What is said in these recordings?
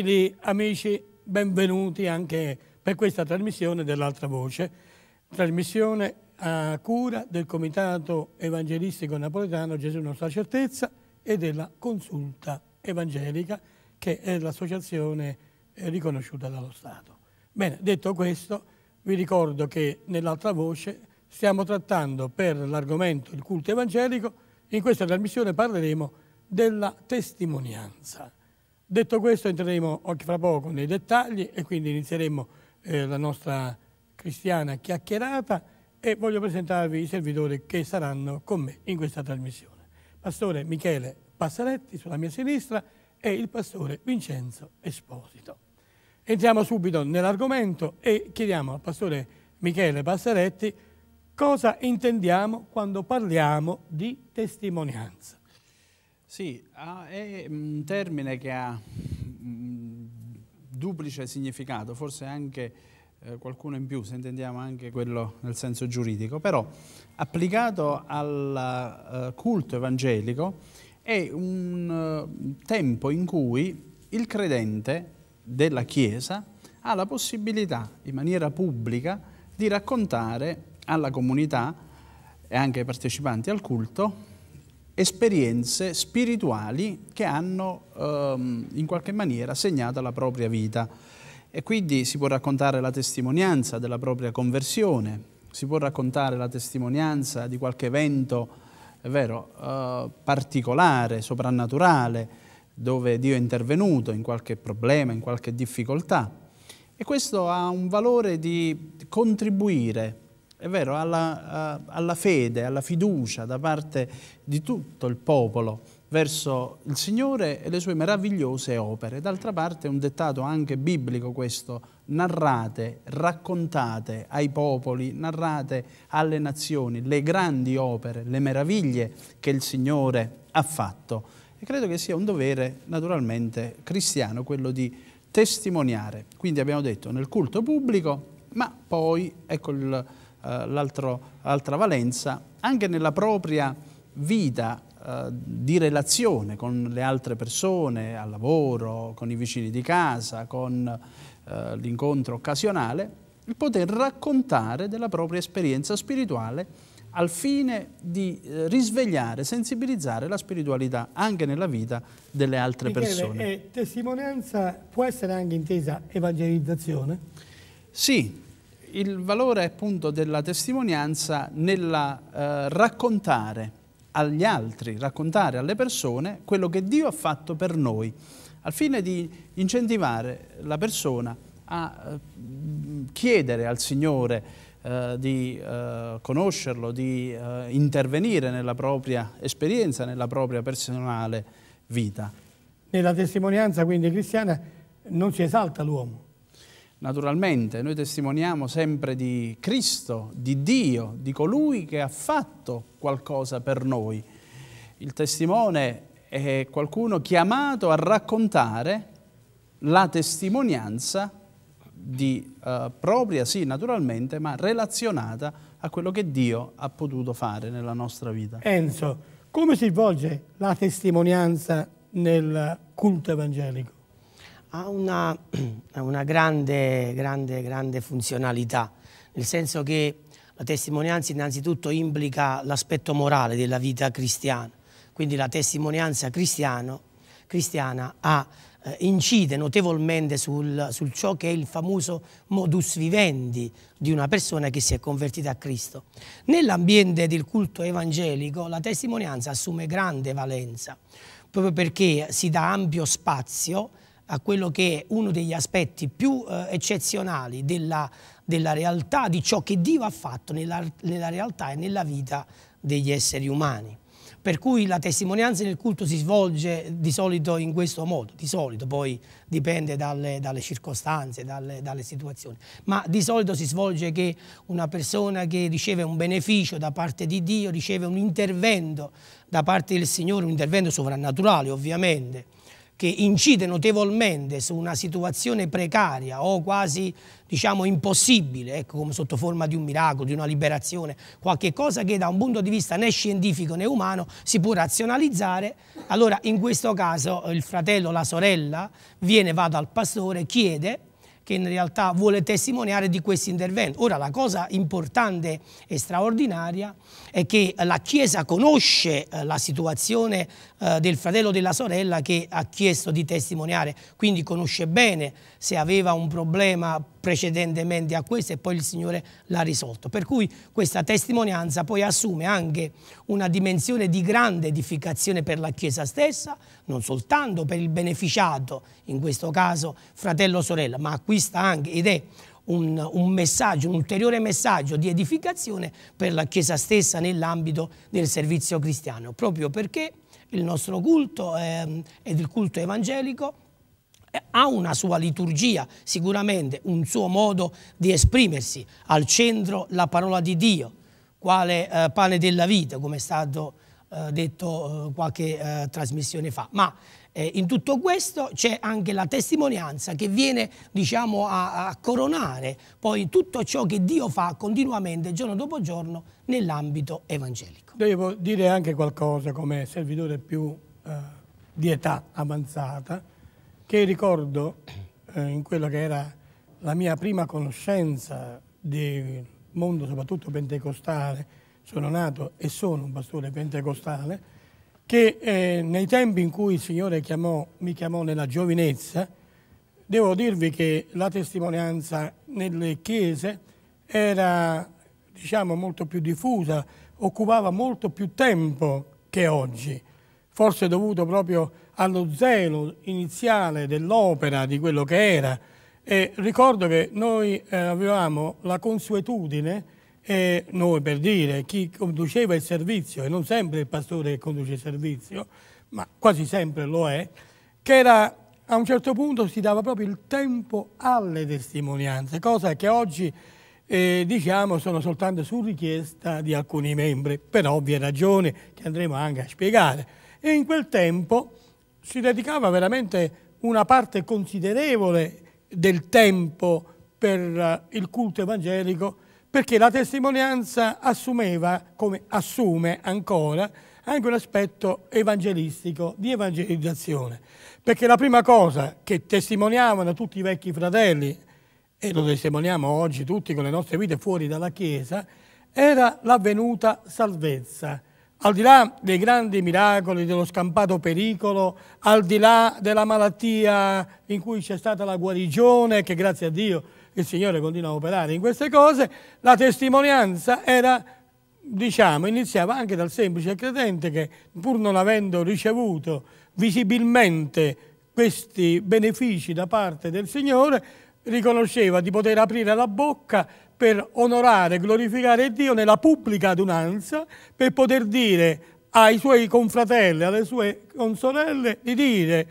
Gentili amici, benvenuti anche per questa trasmissione dell'Altra Voce, trasmissione a cura del Comitato Evangelistico Napoletano Gesù Nostra Certezza e della Consulta Evangelica, che è l'associazione eh, riconosciuta dallo Stato. Bene, detto questo, vi ricordo che nell'Altra Voce stiamo trattando per l'argomento il culto evangelico, in questa trasmissione parleremo della testimonianza Detto questo entreremo fra poco nei dettagli e quindi inizieremo eh, la nostra cristiana chiacchierata e voglio presentarvi i servitori che saranno con me in questa trasmissione. Pastore Michele Passaretti sulla mia sinistra e il pastore Vincenzo Esposito. Entriamo subito nell'argomento e chiediamo al pastore Michele Passaretti cosa intendiamo quando parliamo di testimonianza. Sì, è un termine che ha mm, duplice significato, forse anche eh, qualcuno in più, se intendiamo anche quello nel senso giuridico, però applicato al eh, culto evangelico è un eh, tempo in cui il credente della Chiesa ha la possibilità in maniera pubblica di raccontare alla comunità e anche ai partecipanti al culto esperienze spirituali che hanno ehm, in qualche maniera segnato la propria vita. E quindi si può raccontare la testimonianza della propria conversione, si può raccontare la testimonianza di qualche evento, è vero, eh, particolare, soprannaturale, dove Dio è intervenuto in qualche problema, in qualche difficoltà. E questo ha un valore di contribuire è vero, alla, alla fede, alla fiducia da parte di tutto il popolo verso il Signore e le sue meravigliose opere. D'altra parte è un dettato anche biblico questo, narrate, raccontate ai popoli, narrate alle nazioni le grandi opere, le meraviglie che il Signore ha fatto. E credo che sia un dovere naturalmente cristiano quello di testimoniare. Quindi abbiamo detto nel culto pubblico, ma poi ecco il eh, l'altra valenza, anche nella propria vita eh, di relazione con le altre persone, al lavoro, con i vicini di casa, con eh, l'incontro occasionale, il poter raccontare della propria esperienza spirituale al fine di risvegliare, sensibilizzare la spiritualità anche nella vita delle altre Michele, persone. E testimonianza può essere anche intesa evangelizzazione? Sì, il valore appunto della testimonianza nella eh, raccontare agli altri, raccontare alle persone quello che Dio ha fatto per noi, al fine di incentivare la persona a eh, chiedere al Signore eh, di eh, conoscerlo, di eh, intervenire nella propria esperienza, nella propria personale vita. Nella testimonianza quindi cristiana non si esalta l'uomo, Naturalmente noi testimoniamo sempre di Cristo, di Dio, di colui che ha fatto qualcosa per noi. Il testimone è qualcuno chiamato a raccontare la testimonianza di, eh, propria, sì, naturalmente, ma relazionata a quello che Dio ha potuto fare nella nostra vita. Enzo, come si svolge la testimonianza nel culto evangelico? ha una, una grande, grande, grande funzionalità, nel senso che la testimonianza innanzitutto implica l'aspetto morale della vita cristiana, quindi la testimonianza cristiano, cristiana ha, eh, incide notevolmente sul, sul, ciò che è il famoso modus vivendi di una persona che si è convertita a Cristo. Nell'ambiente del culto evangelico la testimonianza assume grande valenza, proprio perché si dà ampio spazio a quello che è uno degli aspetti più eh, eccezionali della, della, realtà, di ciò che Dio ha fatto nella, nella realtà e nella vita degli esseri umani per cui la testimonianza nel culto si svolge di solito in questo modo, di solito poi dipende dalle, dalle circostanze, dalle, dalle, situazioni, ma di solito si svolge che una persona che riceve un beneficio da parte di Dio, riceve un intervento da parte del Signore, un intervento sovrannaturale ovviamente, che incide notevolmente su una situazione precaria o quasi diciamo impossibile, ecco, come sotto forma di un miracolo, di una liberazione, qualche cosa che da un punto di vista né scientifico né umano si può razionalizzare, allora in questo caso il fratello, la sorella, viene, va dal pastore, chiede che in realtà vuole testimoniare di questo intervento. Ora la cosa importante e straordinaria è che la Chiesa conosce eh, la situazione eh, del fratello o della sorella che ha chiesto di testimoniare, quindi conosce bene se aveva un problema precedentemente a questo e poi il Signore l'ha risolto. Per cui questa testimonianza poi assume anche una dimensione di grande edificazione per la Chiesa stessa, non soltanto per il beneficiato, in questo caso fratello o sorella, ma acquista anche ed è un, un, messaggio, un ulteriore messaggio di edificazione per la Chiesa stessa nell'ambito del servizio cristiano, proprio perché il nostro culto eh, ed il culto evangelico ha una sua liturgia, sicuramente un suo modo di esprimersi, al centro la parola di Dio, quale eh, pane della vita, come è stato eh, detto eh, qualche eh, trasmissione fa. Ma eh, in tutto questo c'è anche la testimonianza che viene diciamo, a, a coronare poi tutto ciò che Dio fa continuamente giorno dopo giorno nell'ambito evangelico. Devo dire anche qualcosa come servitore più eh, di età avanzata, che ricordo eh, in quella che era la mia prima conoscenza del mondo soprattutto pentecostale, sono nato e sono un pastore pentecostale, che eh, nei tempi in cui il Signore chiamò, mi chiamò nella giovinezza, devo dirvi che la testimonianza nelle chiese era diciamo, molto più diffusa, occupava molto più tempo che oggi, forse dovuto proprio a allo zelo iniziale dell'opera, di quello che era. E ricordo che noi eh, avevamo la consuetudine, eh, noi per dire, chi conduceva il servizio, e non sempre il pastore che conduce il servizio, ma quasi sempre lo è, che era, a un certo punto si dava proprio il tempo alle testimonianze, cosa che oggi eh, diciamo sono soltanto su richiesta di alcuni membri, per ovvie ragioni che andremo anche a spiegare. E in quel tempo si dedicava veramente una parte considerevole del tempo per eh, il culto evangelico perché la testimonianza assumeva, come assume ancora, anche un aspetto evangelistico, di evangelizzazione. Perché la prima cosa che testimoniavano tutti i vecchi fratelli, e lo testimoniamo oggi tutti con le nostre vite fuori dalla Chiesa, era l'avvenuta salvezza al di là dei grandi miracoli, dello scampato pericolo, al di là della malattia in cui c'è stata la guarigione, che grazie a Dio il Signore continua a operare in queste cose, la testimonianza era, diciamo, iniziava anche dal semplice credente che pur non avendo ricevuto visibilmente questi benefici da parte del Signore, riconosceva di poter aprire la bocca per onorare e glorificare Dio nella pubblica adunanza, per poter dire ai suoi confratelli, alle sue consorelle, di dire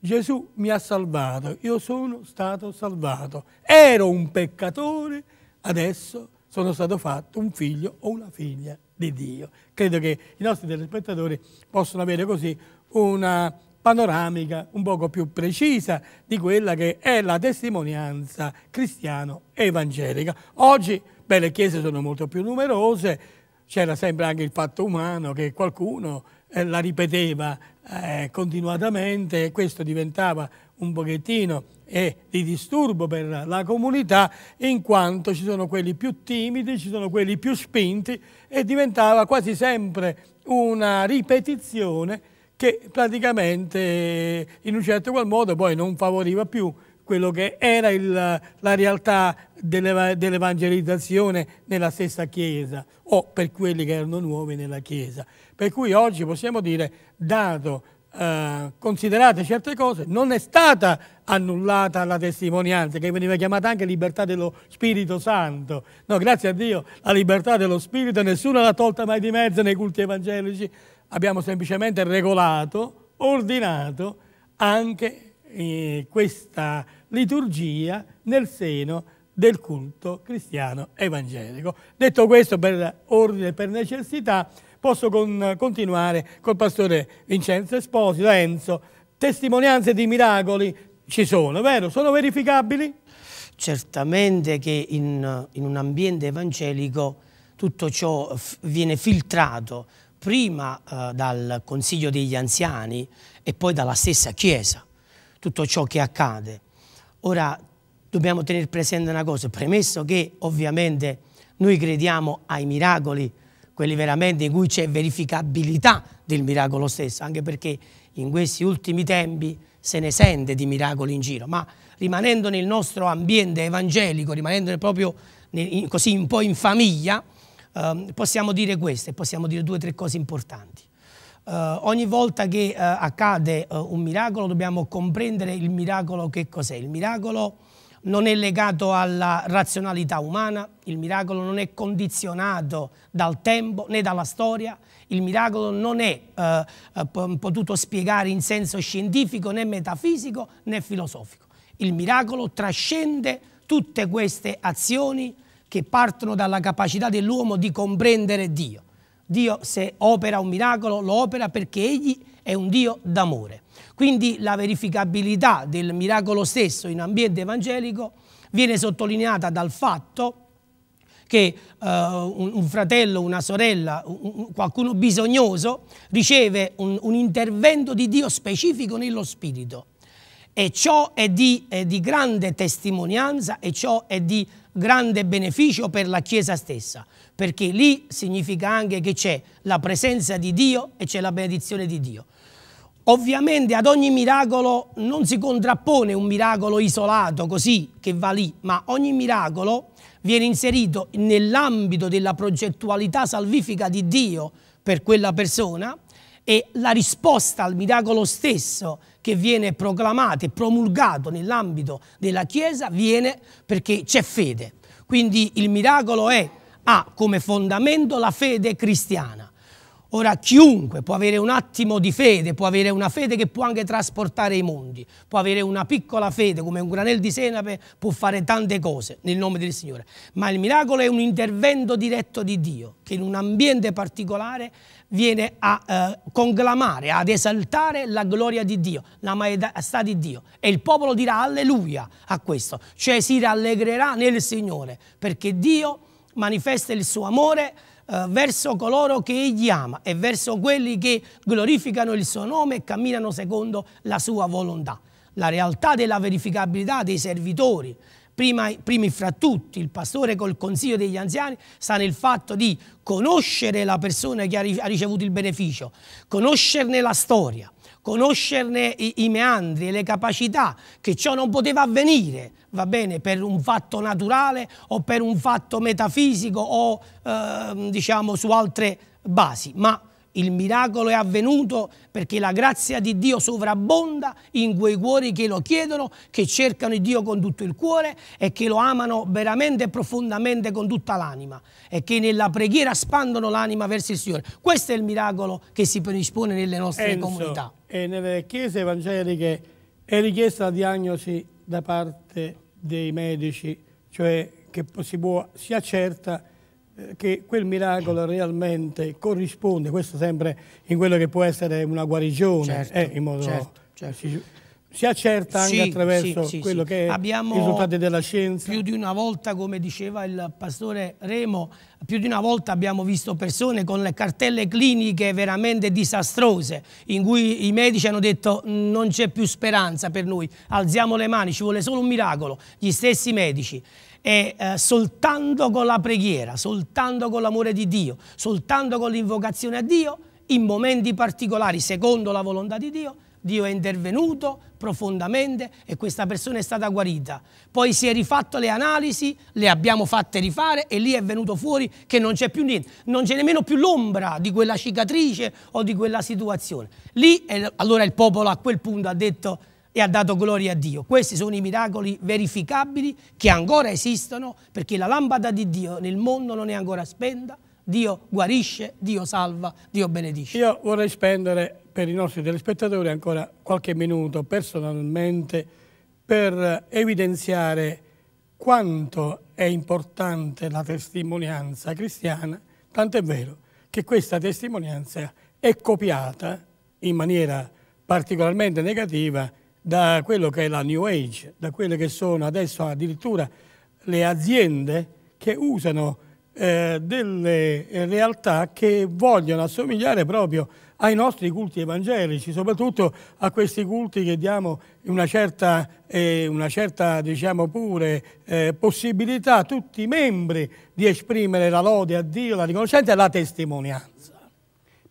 Gesù mi ha salvato, io sono stato salvato, ero un peccatore, adesso sono stato fatto un figlio o una figlia di Dio. Credo che i nostri telespettatori possano avere così una panoramica un poco più precisa di quella che è la testimonianza cristiano-evangelica. Oggi beh, le chiese sono molto più numerose, c'era sempre anche il fatto umano che qualcuno eh, la ripeteva eh, continuatamente e questo diventava un pochettino eh, di disturbo per la comunità in quanto ci sono quelli più timidi, ci sono quelli più spinti e diventava quasi sempre una ripetizione che praticamente in un certo qual modo poi non favoriva più quello che era il, la realtà dell'evangelizzazione nella stessa Chiesa o per quelli che erano nuovi nella Chiesa. Per cui oggi possiamo dire, dato, eh, considerate certe cose, non è stata annullata la testimonianza, che veniva chiamata anche libertà dello Spirito Santo. No, grazie a Dio, la libertà dello Spirito nessuno l'ha tolta mai di mezzo nei culti evangelici abbiamo semplicemente regolato, ordinato anche eh, questa liturgia nel seno del culto cristiano evangelico. Detto questo, per ordine, e per necessità, posso con, continuare col pastore Vincenzo Esposito, Enzo. Testimonianze di miracoli ci sono, vero? Sono verificabili? Certamente che in, in un ambiente evangelico tutto ciò viene filtrato, prima eh, dal Consiglio degli Anziani e poi dalla stessa Chiesa, tutto ciò che accade. Ora dobbiamo tenere presente una cosa, premesso che ovviamente noi crediamo ai miracoli, quelli veramente in cui c'è verificabilità del miracolo stesso, anche perché in questi ultimi tempi se ne sente di miracoli in giro, ma rimanendo nel nostro ambiente evangelico, rimanendo proprio così un po' in famiglia, eh, possiamo dire questo e possiamo dire due o tre cose importanti. Eh, ogni volta che eh, accade eh, un miracolo dobbiamo comprendere il miracolo che cos'è. Il miracolo non è legato alla razionalità umana, il miracolo non è condizionato dal tempo né dalla storia, il miracolo non è eh, eh potuto spiegare in senso scientifico né metafisico né filosofico. Il miracolo trascende tutte queste azioni che partono dalla capacità dell'uomo di comprendere Dio. Dio se opera un miracolo lo opera perché egli è un Dio d'amore. Quindi la verificabilità del miracolo stesso in ambiente evangelico viene sottolineata dal fatto che uh, un, un, fratello, una sorella, un, qualcuno bisognoso riceve un, un, intervento di Dio specifico nello Spirito. E ciò è di, è di grande testimonianza e ciò è di grande beneficio per la Chiesa stessa, perché lì significa anche che c'è la presenza di Dio e c'è la benedizione di Dio. Ovviamente ad ogni miracolo non si contrappone un miracolo isolato così che va lì, ma ogni miracolo viene inserito nell'ambito della progettualità salvifica di Dio per quella persona e la risposta al miracolo stesso che viene proclamato e promulgato nell'ambito della Chiesa viene perché c'è fede. Quindi il miracolo è, ha come fondamento la fede cristiana. Ora chiunque può avere un attimo di fede, può avere una fede che può anche trasportare i mondi, può avere una piccola fede come un granel di senape, può fare tante cose nel nome del Signore, ma il miracolo è un intervento diretto di Dio che in un ambiente particolare viene a eh, conclamare, ad esaltare la gloria di Dio, la maestà di Dio. E il popolo dirà alleluia a questo, cioè si rallegrerà nel Signore, perché Dio manifesta il suo amore eh, verso coloro che Egli ama e verso quelli che glorificano il suo nome e camminano secondo la sua volontà. La realtà della verificabilità dei servitori, Prima, primi fra tutti il pastore col consiglio degli anziani sta nel fatto di conoscere la persona che ha ricevuto il beneficio, conoscerne la storia, conoscerne i, i meandri e le capacità, che ciò non poteva avvenire, va bene, per un fatto naturale o per un fatto metafisico o eh, diciamo su altre basi, ma il miracolo è avvenuto perché la grazia di Dio sovrabbonda in quei cuori che lo chiedono, che cercano Dio con tutto il cuore e che lo amano veramente e profondamente con tutta l'anima e che nella preghiera spandono l'anima verso il Signore. Questo è il miracolo che si predispone nelle nostre Enzo, comunità. E nelle chiese evangeliche è richiesta la diagnosi da parte dei medici, cioè che si, può, si accerta che quel miracolo realmente corrisponde, questo sempre in quello che può essere una guarigione, certo, eh, in modo certo, certo. Si, si, accerta anche sì, attraverso sì, quello sì. che Abbiamo, i risultati della scienza. Più di una volta, come diceva il pastore Remo, più di una volta abbiamo visto persone con le cartelle cliniche veramente disastrose, in cui i medici hanno detto non c'è più speranza per noi, alziamo le mani, ci vuole solo un miracolo, gli stessi medici è eh, soltanto con la preghiera, soltanto con l'amore di Dio, soltanto con l'invocazione a Dio, in momenti particolari, secondo la volontà di Dio, Dio è intervenuto profondamente e questa persona è stata guarita. Poi si è rifatto le analisi, le abbiamo fatte rifare e lì è venuto fuori che non c'è più niente, non c'è nemmeno più l'ombra di quella cicatrice o di quella situazione. Lì allora il popolo a quel punto ha detto e ha dato gloria a Dio. Questi sono i miracoli verificabili che ancora esistono perché la lampada di Dio nel mondo non è ancora spenta. Dio guarisce, Dio salva, Dio benedice. Io vorrei spendere per i nostri telespettatori ancora qualche minuto personalmente per evidenziare quanto è importante la testimonianza cristiana, tant'è vero che questa testimonianza è copiata in maniera particolarmente negativa da quello che è la New Age, da quelle che sono adesso addirittura le aziende che usano eh, delle eh, realtà che vogliono assomigliare proprio ai nostri culti evangelici, soprattutto a questi culti che diamo una certa, eh, una certa diciamo pure, eh, possibilità a tutti i membri di esprimere la lode a Dio, la riconoscenza e la testimonianza.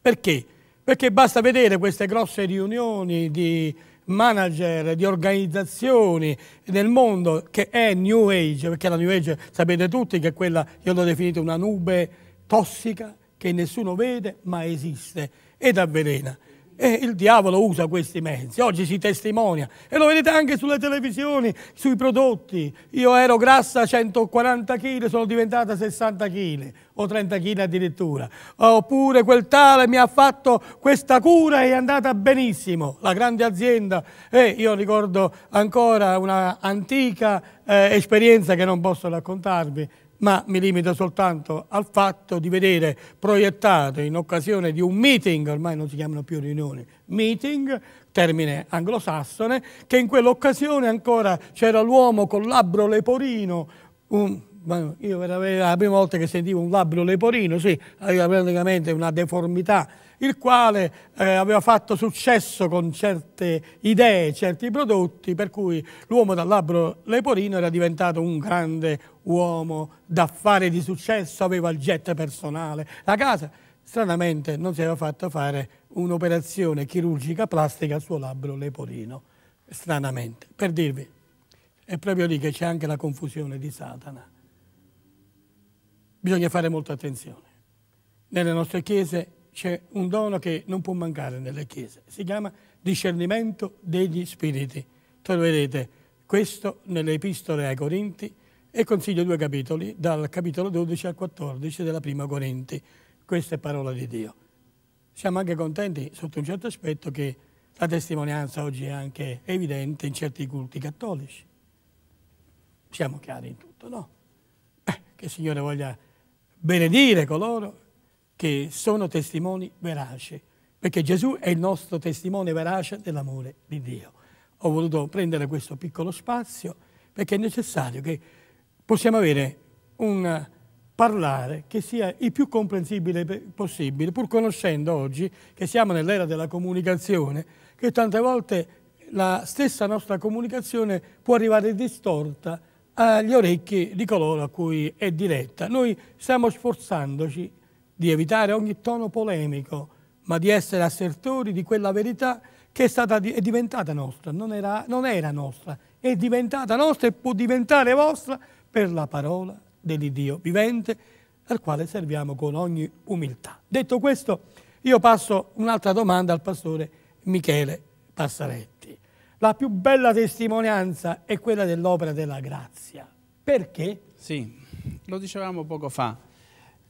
Perché? Perché basta vedere queste grosse riunioni di manager di organizzazioni nel mondo che è New Age, perché la New Age sapete tutti che è quella, io l'ho definita una nube tossica che nessuno vede ma esiste ed avvelena. E il diavolo usa questi mezzi, oggi si testimonia e lo vedete anche sulle televisioni, sui prodotti. Io ero grassa 140 kg, sono diventata 60 kg o 30 kg addirittura. Oppure quel tale mi ha fatto questa cura e è andata benissimo, la grande azienda. E io ricordo ancora un'antica eh, esperienza che non posso raccontarvi, ma mi limito soltanto al fatto di vedere proiettato in occasione di un meeting, ormai non si chiamano più riunioni, meeting, termine anglosassone, che in quell'occasione ancora c'era l'uomo col labbro leporino, un, io era la prima volta che sentivo un labbro leporino, sì, aveva praticamente una deformità il quale eh, aveva fatto successo con certe idee, certi prodotti, per cui l'uomo dal labbro leporino era diventato un grande uomo d'affari di successo, aveva il jet personale, la casa. Stranamente non si era fatto fare un'operazione chirurgica plastica al suo labbro leporino, stranamente, per dirvi, è proprio lì che c'è anche la confusione di Satana. Bisogna fare molta attenzione. Nelle nostre chiese c'è un dono che non può mancare nelle chiese, si chiama discernimento degli spiriti. Troverete questo nelle epistole ai Corinti e consiglio due capitoli, dal capitolo 12 al 14 della prima Corinti. Questa è parola di Dio. Siamo anche contenti sotto un certo aspetto che la testimonianza oggi è anche evidente in certi culti cattolici. Siamo chiari in tutto, no? Eh, che il Signore voglia benedire coloro che sono testimoni veraci, perché Gesù è il nostro testimone verace dell'amore di Dio. Ho voluto prendere questo piccolo spazio perché è necessario che possiamo avere un parlare che sia il più comprensibile possibile, pur conoscendo oggi che siamo nell'era della comunicazione, che tante volte la stessa nostra comunicazione può arrivare distorta agli orecchi di coloro a cui è diretta. Noi stiamo sforzandoci di evitare ogni tono polemico, ma di essere assertori di quella verità che è, stata, è diventata nostra, non era, non era nostra, è diventata nostra e può diventare vostra per la parola dell'Iddio vivente al quale serviamo con ogni umiltà. Detto questo, io passo un'altra domanda al pastore Michele Passaretti. La più bella testimonianza è quella dell'opera della grazia. Perché? Sì, lo dicevamo poco fa.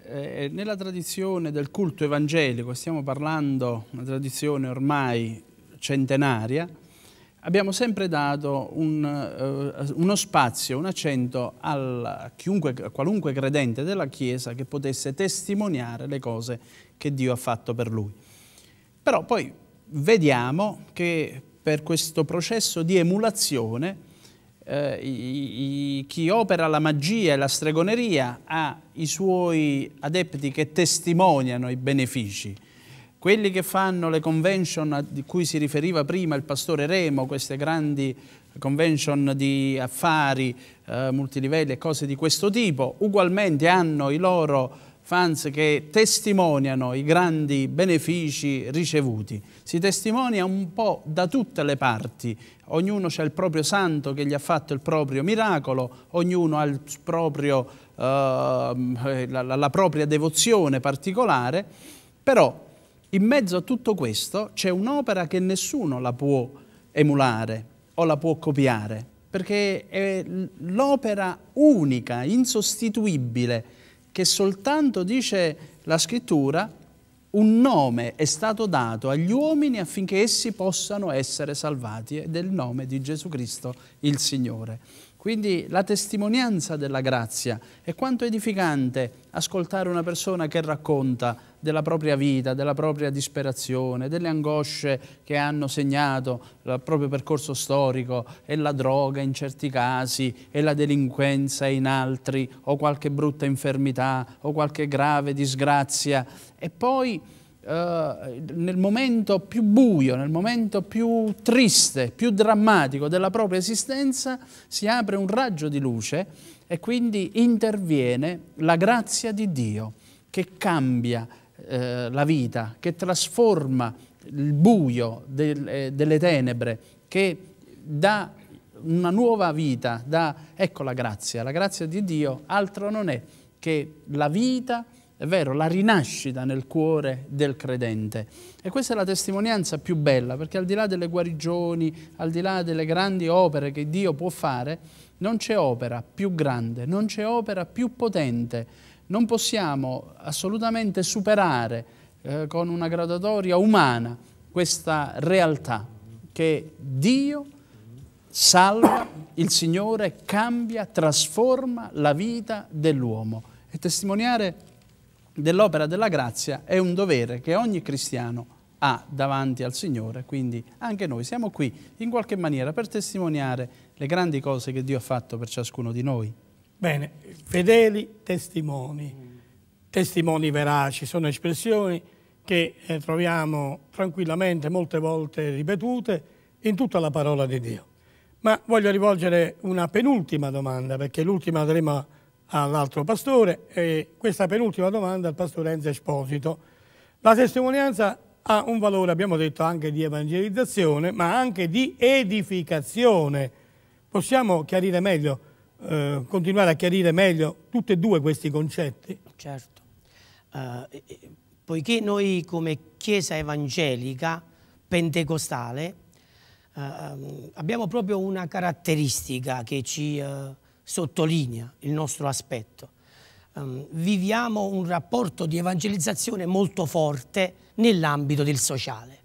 Eh, eh, nella tradizione del culto evangelico, stiamo parlando di una tradizione ormai centenaria, abbiamo sempre dato un, eh, uno spazio, un accento a qualunque credente della Chiesa che potesse testimoniare le cose che Dio ha fatto per lui. Però poi vediamo che per questo processo di emulazione eh, i, i, chi opera la magia e la stregoneria ha i suoi adepti che testimoniano i benefici. Quelli che fanno le convention a cui si riferiva prima il pastore Remo, queste grandi convention di affari, eh, multilivelli e cose di questo tipo, ugualmente hanno i loro fans che testimoniano i grandi benefici ricevuti. Si testimonia un po' da tutte le parti, ognuno c'è il proprio santo che gli ha fatto il proprio miracolo, ognuno ha proprio, eh, la, la propria devozione particolare, però in mezzo a tutto questo c'è un'opera che nessuno la può emulare o la può copiare, perché è l'opera unica, insostituibile, che soltanto, dice la scrittura, un nome è stato dato agli uomini affinché essi possano essere salvati, ed è il nome di Gesù Cristo il Signore. Quindi la testimonianza della grazia è quanto edificante ascoltare una persona che racconta della propria vita, della propria disperazione, delle angosce che hanno segnato il proprio percorso storico e la droga in certi casi e la delinquenza in altri o qualche brutta infermità o qualche grave disgrazia e poi eh, nel momento più buio, nel momento più triste, più drammatico della propria esistenza, si apre un raggio di luce e quindi interviene la grazia di Dio che cambia eh, la vita, che trasforma il buio del, eh, delle tenebre, che dà una nuova vita, dà, ecco la grazia, la grazia di Dio altro non è che la vita è vero, la rinascita nel cuore del credente. E questa è la testimonianza più bella, perché al di là delle guarigioni, al di là delle grandi opere che Dio può fare, non c'è opera più grande, non c'è opera più potente. Non possiamo assolutamente superare eh, con una gradatoria umana questa realtà che Dio salva, il Signore cambia, trasforma la vita dell'uomo. E testimoniare dell'opera della grazia è un dovere che ogni cristiano ha davanti al Signore, quindi anche noi siamo qui in qualche maniera per testimoniare le grandi cose che Dio ha fatto per ciascuno di noi. Bene, fedeli testimoni, testimoni veraci, sono espressioni che eh, troviamo tranquillamente molte volte ripetute in tutta la parola di Dio. Ma voglio rivolgere una penultima domanda, perché l'ultima andremo a all'altro pastore e questa penultima domanda al pastore Enzo Esposito. La testimonianza ha un valore, abbiamo detto, anche di evangelizzazione, ma anche di edificazione. Possiamo chiarire meglio, eh, continuare a chiarire meglio tutti e due questi concetti? Certo. Uh, poiché noi come Chiesa evangelica pentecostale uh, abbiamo proprio una caratteristica che ci... Uh, sottolinea il nostro aspetto. Um, viviamo un rapporto di evangelizzazione molto forte nell'ambito del sociale.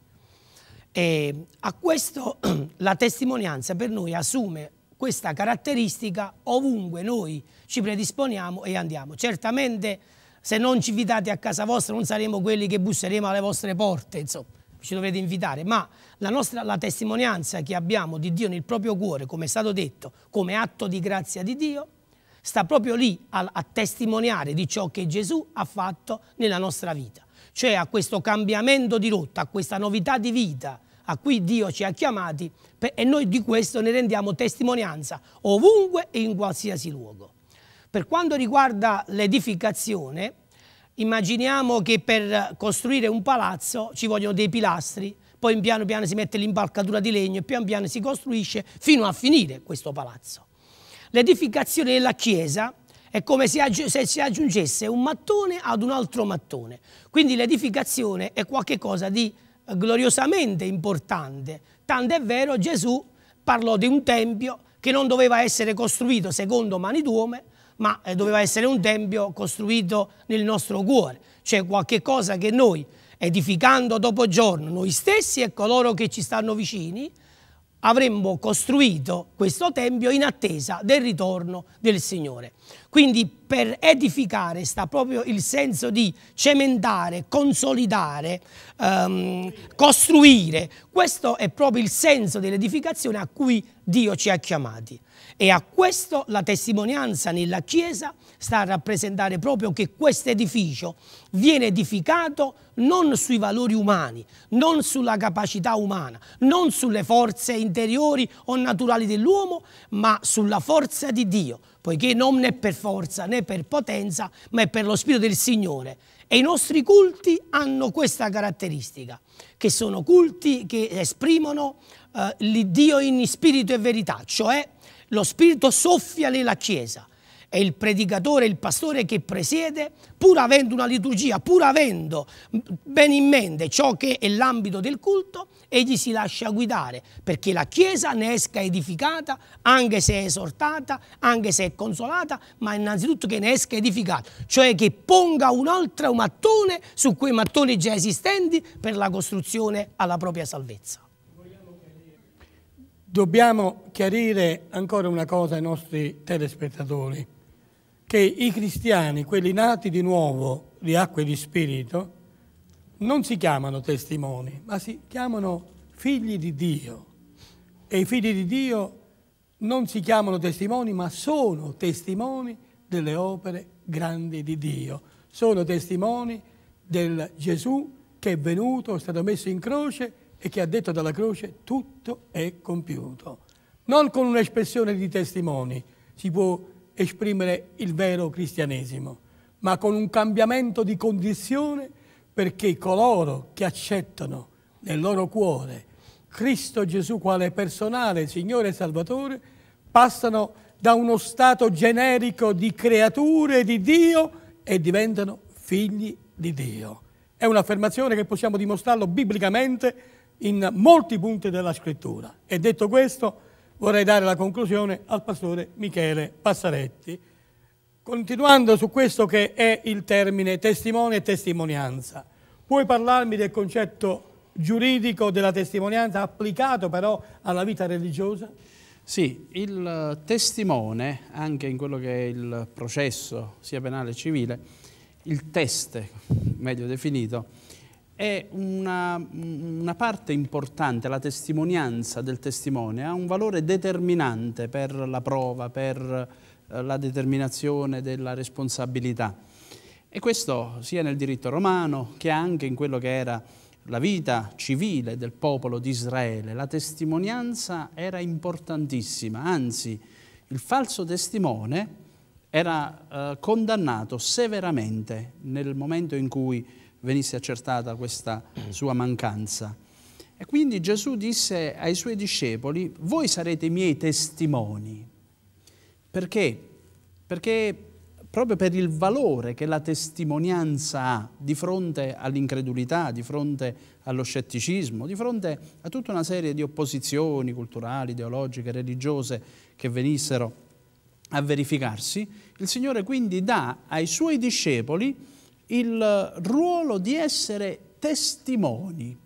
E a questo la testimonianza per noi assume questa caratteristica ovunque noi ci predisponiamo e andiamo. Certamente se non ci invitate a casa vostra non saremo quelli che busseremo alle vostre porte, insomma, ci dovete invitare, ma la, nostra, la testimonianza che abbiamo di Dio nel proprio cuore, come è stato detto, come atto di grazia di Dio, sta proprio lì a, a testimoniare di ciò che Gesù ha fatto nella nostra vita, cioè a questo cambiamento di rotta, a questa novità di vita a cui Dio ci ha chiamati e noi di questo ne rendiamo testimonianza ovunque e in qualsiasi luogo. Per quanto riguarda l'edificazione, Immaginiamo che per costruire un palazzo ci vogliono dei pilastri, poi piano piano si mette l'impalcatura di legno e pian piano si costruisce fino a finire questo palazzo. L'edificazione della chiesa è come se si aggiungesse un mattone ad un altro mattone. Quindi l'edificazione è qualcosa di gloriosamente importante. Tanto è vero Gesù parlò di un tempio che non doveva essere costruito secondo mani d'uomo, ma eh, doveva essere un tempio costruito nel nostro cuore, cioè qualche cosa che noi, edificando dopo giorno noi stessi e coloro che ci stanno vicini, avremmo costruito questo tempio in attesa del ritorno del Signore. Quindi per edificare sta proprio il senso di cementare, consolidare, um, costruire. Questo è proprio il senso dell'edificazione a cui Dio ci ha chiamati. E a questo la testimonianza nella Chiesa sta a rappresentare proprio che questo edificio viene edificato non sui valori umani, non sulla capacità umana, non sulle forze interiori o naturali dell'uomo, ma sulla forza di Dio, poiché non è per forza né per potenza, ma è per lo Spirito del Signore. E i nostri culti hanno questa caratteristica, che sono culti che esprimono eh, l'Iddio in spirito e verità, cioè lo Spirito soffia nella Chiesa e il predicatore, il pastore che presiede, pur avendo una liturgia, pur avendo bene in mente ciò che è l'ambito del culto, egli si lascia guidare perché la Chiesa ne esca edificata, anche se è esortata, anche se è consolata, ma innanzitutto che ne esca edificata, cioè che ponga un altro mattone su quei mattoni già esistenti per la costruzione alla propria salvezza dobbiamo chiarire ancora una cosa ai nostri telespettatori, che i cristiani, quelli nati di nuovo di acqua e di spirito, non si chiamano testimoni, ma si chiamano figli di Dio. E i figli di Dio non si chiamano testimoni, ma sono testimoni delle opere grandi di Dio. Sono testimoni del Gesù che è venuto, è stato messo in croce e che ha detto dalla croce tutto è compiuto. Non con un'espressione di testimoni si può esprimere il vero cristianesimo, ma con un cambiamento di condizione perché coloro che accettano nel loro cuore Cristo Gesù quale personale Signore e Salvatore passano da uno stato generico di creature di Dio e diventano figli di Dio. È un'affermazione che possiamo dimostrarlo biblicamente in molti punti della scrittura. E detto questo vorrei dare la conclusione al pastore Michele Passaretti, continuando su questo che è il termine testimone e testimonianza. Puoi parlarmi del concetto giuridico della testimonianza applicato però alla vita religiosa? Sì, il testimone, anche in quello che è il processo, sia penale che civile, il teste, meglio definito, è una, una, parte importante, la testimonianza del testimone, ha un valore determinante per la prova, per eh, la determinazione della responsabilità. E questo sia nel diritto romano che anche in quello che era la vita civile del popolo di Israele. La testimonianza era importantissima, anzi il falso testimone era eh, condannato severamente nel momento in cui venisse accertata questa sua mancanza. E quindi Gesù disse ai suoi discepoli, voi sarete i miei testimoni. Perché? Perché proprio per il valore che la testimonianza ha di fronte all'incredulità, di fronte allo scetticismo, di fronte a tutta una serie di opposizioni culturali, ideologiche, religiose che venissero a verificarsi, il Signore quindi dà ai suoi discepoli il ruolo di essere testimoni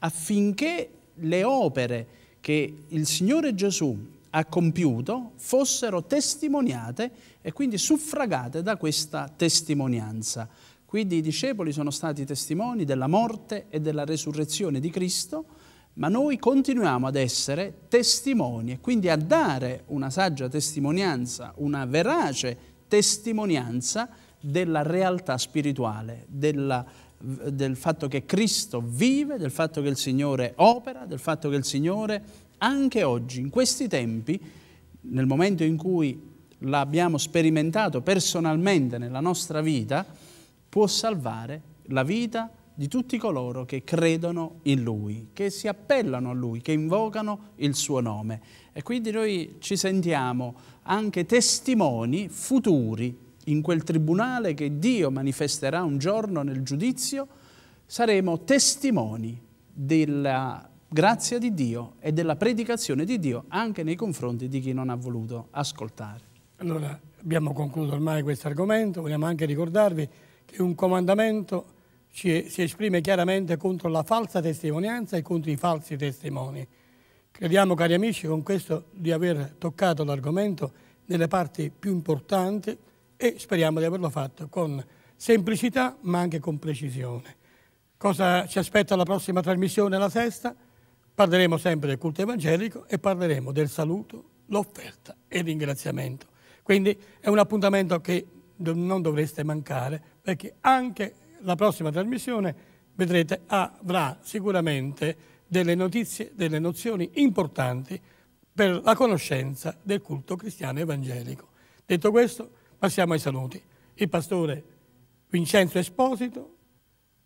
affinché le opere che il Signore Gesù ha compiuto fossero testimoniate e quindi suffragate da questa testimonianza. Quindi i discepoli sono stati testimoni della morte e della resurrezione di Cristo, ma noi continuiamo ad essere testimoni e quindi a dare una saggia testimonianza, una verace testimonianza della realtà spirituale, della, del fatto che Cristo vive, del fatto che il Signore opera, del fatto che il Signore anche oggi, in questi tempi, nel momento in cui l'abbiamo sperimentato personalmente nella nostra vita, può salvare la vita di tutti coloro che credono in Lui, che si appellano a Lui, che invocano il Suo nome. E quindi noi ci sentiamo anche testimoni futuri in quel tribunale che Dio manifesterà un giorno nel giudizio, saremo testimoni della grazia di Dio e della predicazione di Dio anche nei confronti di chi non ha voluto ascoltare. Allora, abbiamo concluso ormai questo argomento, vogliamo anche ricordarvi che un comandamento ci, si esprime chiaramente contro la falsa testimonianza e contro i falsi testimoni. Crediamo, cari amici, con questo di aver toccato l'argomento nelle parti più importanti e speriamo di averlo fatto con semplicità ma anche con precisione. Cosa ci aspetta la prossima trasmissione, la sesta? Parleremo sempre del culto evangelico e parleremo del saluto, l'offerta e il ringraziamento. Quindi è un appuntamento che non dovreste mancare perché anche la prossima trasmissione vedrete avrà sicuramente delle notizie, delle nozioni importanti per la conoscenza del culto cristiano evangelico. Detto questo, Passiamo ai saluti. Il pastore Vincenzo Esposito,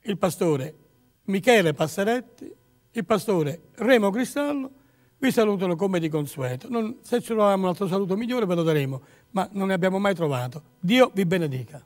il pastore Michele Passaretti, il pastore Remo Cristallo vi salutano come di consueto. Non, se ci troviamo un altro saluto migliore ve lo daremo, ma non ne abbiamo mai trovato. Dio vi benedica.